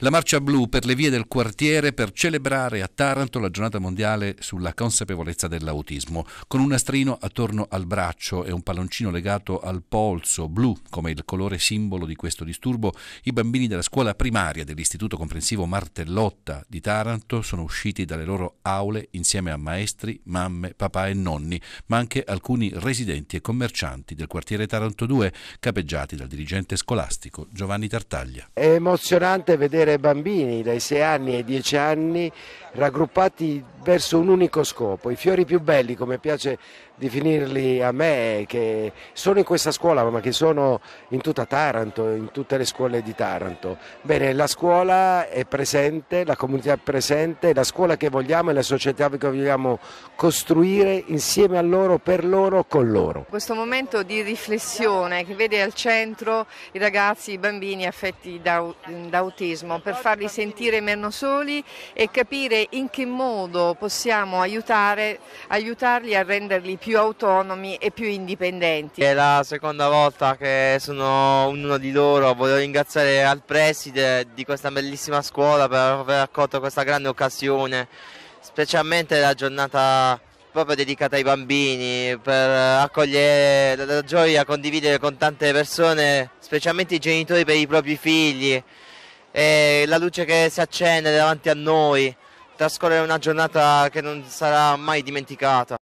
La marcia blu per le vie del quartiere per celebrare a Taranto la giornata mondiale sulla consapevolezza dell'autismo, con un nastrino attorno al braccio e un palloncino legato al polso blu come il colore simbolo di questo disturbo, i bambini della scuola primaria dell'Istituto Comprensivo Martellotta di Taranto sono usciti dalle loro aule insieme a maestri, mamme, papà e nonni, ma anche alcuni residenti e commercianti del quartiere Taranto 2, capeggiati dal dirigente scolastico Giovanni Tartaglia. È emozionante vedere e bambini dai 6 anni ai 10 anni raggruppati verso un unico scopo. I fiori più belli, come piace definirli a me, che sono in questa scuola ma che sono in tutta Taranto, in tutte le scuole di Taranto. Bene, la scuola è presente, la comunità è presente, la scuola che vogliamo e la società che vogliamo costruire insieme a loro, per loro, con loro. Questo momento di riflessione che vede al centro i ragazzi, i bambini affetti da, da autismo per farli sentire meno soli e capire in che modo possiamo aiutare, aiutarli a renderli più autonomi e più indipendenti. È la seconda volta che sono uno di loro, voglio ringraziare al preside di questa bellissima scuola per aver accolto questa grande occasione, specialmente la giornata proprio dedicata ai bambini per accogliere la gioia, condividere con tante persone, specialmente i genitori per i propri figli e la luce che si accende davanti a noi, trascorrere una giornata che non sarà mai dimenticata.